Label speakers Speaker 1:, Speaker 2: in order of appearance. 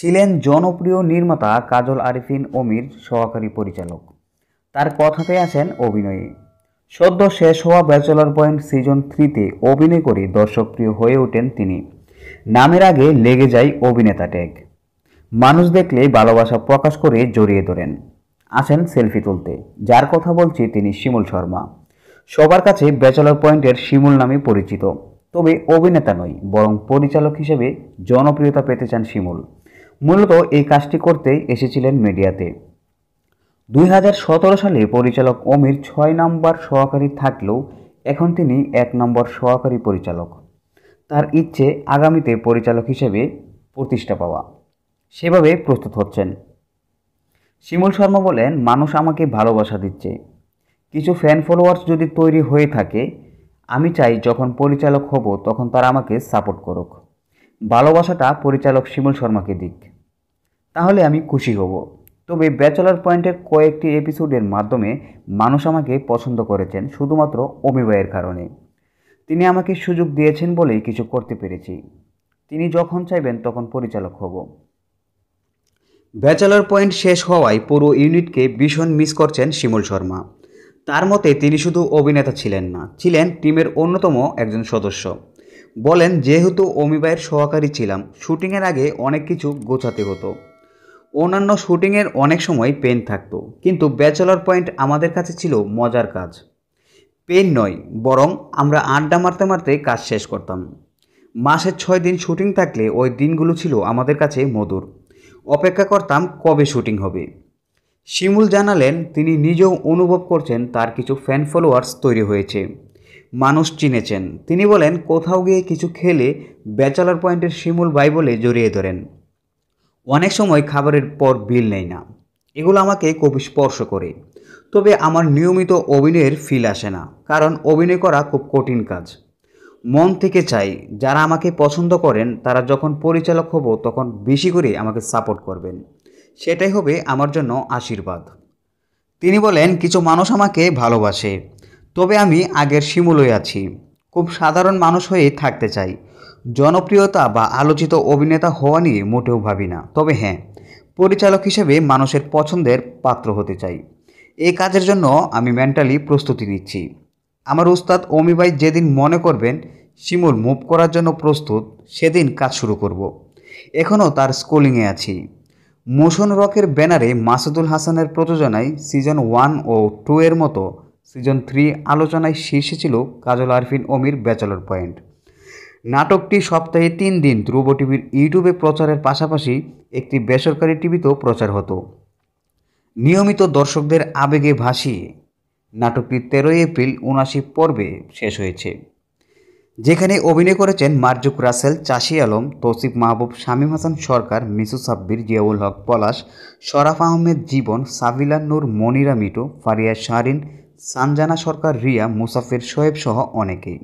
Speaker 1: ছিলেন জনপ্রিয় নির্মাতা কাজল আরিফিন অমির সহকারী পরিচালক তার কথাতে আছেন অভিনয়ে সদ্য শেষ হওয়া ব্যাচেলর পয়েন্ট সিজন থ্রিতে অভিনয় করে দর্শকপ্রিয় হয়ে ওঠেন তিনি নামের আগে লেগে যায় অভিনেতা ট্যাগ মানুষ দেখলে ভালোবাসা প্রকাশ করে জড়িয়ে ধরেন আছেন সেলফি তুলতে যার কথা বলছি তিনি শিমুল শর্মা সবার কাছে ব্যাচেলর পয়েন্টের শিমুল নামে পরিচিত তবে অভিনেতা নয় বরং পরিচালক হিসেবে জনপ্রিয়তা পেতে চান শিমুল মূলত এই কাজটি করতে এসেছিলেন মিডিয়াতে দুই সালে পরিচালক অমির ছয় নম্বর সহকারী থাকলেও এখন তিনি এক নম্বর সহকারী পরিচালক তার ইচ্ছে আগামীতে পরিচালক হিসেবে প্রতিষ্ঠা পাওয়া সেভাবে প্রস্তুত হচ্ছেন শিমুল শর্মা বলেন মানুষ আমাকে ভালোবাসা দিচ্ছে কিছু ফ্যান ফলোয়ার্স যদি তৈরি হয়ে থাকে আমি চাই যখন পরিচালক হব তখন তারা আমাকে সাপোর্ট করুক ভালোবাসাটা পরিচালক শিমুল শর্মাকে দিক তাহলে আমি খুশি হব তবে ব্যাচেলার পয়েন্টের কয়েকটি এপিসোডের মাধ্যমে মানুষ আমাকে পছন্দ করেছেন শুধুমাত্র অমিবায়ের কারণে তিনি আমাকে সুযোগ দিয়েছেন বলেই কিছু করতে পেরেছি তিনি যখন চাইবেন তখন পরিচালক হব ব্যাচেলার পয়েন্ট শেষ হওয়ায় পুরো ইউনিটকে ভীষণ মিস করছেন শিমুল শর্মা তার মতে তিনি শুধু অভিনেতা ছিলেন না ছিলেন টিমের অন্যতম একজন সদস্য বলেন যেহেতু অমিবায়ের সহকারী ছিলাম শুটিংয়ের আগে অনেক কিছু গোছাতে হতো অন্যান্য শুটিংয়ের অনেক সময় পেন থাকতো কিন্তু ব্যাচেলর পয়েন্ট আমাদের কাছে ছিল মজার কাজ পেন নয় বরং আমরা আড্ডা মারতে মারতে কাজ শেষ করতাম মাসের ছয় দিন শুটিং থাকলে ওই দিনগুলো ছিল আমাদের কাছে মধুর অপেক্ষা করতাম কবে শুটিং হবে শিমুল জানালেন তিনি নিজেও অনুভব করছেন তার কিছু ফ্যান ফলোয়ার্স তৈরি হয়েছে মানুষ চিনেছেন তিনি বলেন কোথাও গিয়ে কিছু খেলে ব্যাচেলর পয়েন্টের শিমুল ভাই বলে জড়িয়ে ধরেন অনেক সময় খাবারের পর বিল নেয় না এগুলো আমাকে খুব স্পর্শ করে তবে আমার নিয়মিত অভিনয়ের ফিল আসে না কারণ অভিনয় করা খুব কঠিন কাজ মন থেকে চাই যারা আমাকে পছন্দ করেন তারা যখন পরিচালক হব তখন বেশি করে আমাকে সাপোর্ট করবেন সেটাই হবে আমার জন্য আশীর্বাদ তিনি বলেন কিছু মানুষ আমাকে ভালোবাসে তবে আমি আগের শিমুলই আছি খুব সাধারণ মানুষ হয়ে থাকতে চাই জনপ্রিয়তা বা আলোচিত অভিনেতা হওয়া নিয়ে মোটেও ভাবি না তবে হ্যাঁ পরিচালক হিসেবে মানুষের পছন্দের পাত্র হতে চাই এই কাজের জন্য আমি মেন্টালি প্রস্তুতি নিচ্ছি আমার উস্তাদ অমিবাই যেদিন মনে করবেন শিমুল মুভ করার জন্য প্রস্তুত সেদিন কাজ শুরু করব। এখনও তার স্কুলিংয়ে আছি মোশন রকের ব্যানারে মাসুদুল হাসানের প্রযোজনায় সিজন ওয়ান ও টু এর মতো সিজন থ্রি আলোচনায় শীর্ষে ছিল কাজল আরফিন অমির ব্যাচেলর পয়েন্ট নাটকটি সপ্তাহে তিন দিন ধ্রুব টিভির ইউটিউবে প্রচারের পাশাপাশি একটি বেসরকারি টিভিতেও প্রচার হতো নিয়মিত দর্শকদের আবেগে ভাসিয়ে নাটকটি তেরোই এপ্রিল উনাশি পর্বে শেষ হয়েছে যেখানে অভিনয় করেছেন মার্জুক রাসেল চাষি আলম তৌসিফ মাহবুব শামীম হাসান সরকার মিসু সাব্বির জিয়াউল হক পলাশ শরাফ আহমেদ জীবন সাবিলা নূর মনিরা মিটু ফারিয়া শাহরিন সানজানা সরকার রিয়া মুসাফির শোয়েব সহ অনেকেই